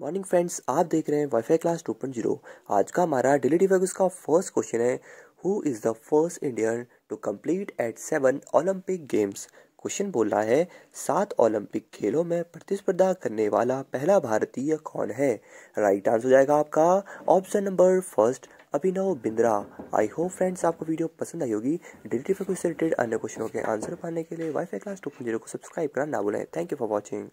morning friends आप देख रहे हैं वाईफाई क्लास 2.0 आज का हमारा डेली डिवेग का फर्स्ट क्वेश्चन है who is the first Indian to complete eight seven Olympic games question बोल रहा है सात ओलंपिक खेलों में प्रतिस्पर्धा करने वाला पहला भारतीय कौन है राइट आंसर हो जाएगा आपका option number first Abhinav Bindra I hope friends आपको वीडियो पसंद आई होगी डेली से रिलेटेड अन्य क्वेश्चनों के आंसर पाने के लिए वाईफाई क्लास टू को सब्सक्राइब करना ना भूलें थैंक यू फॉर वॉचिंग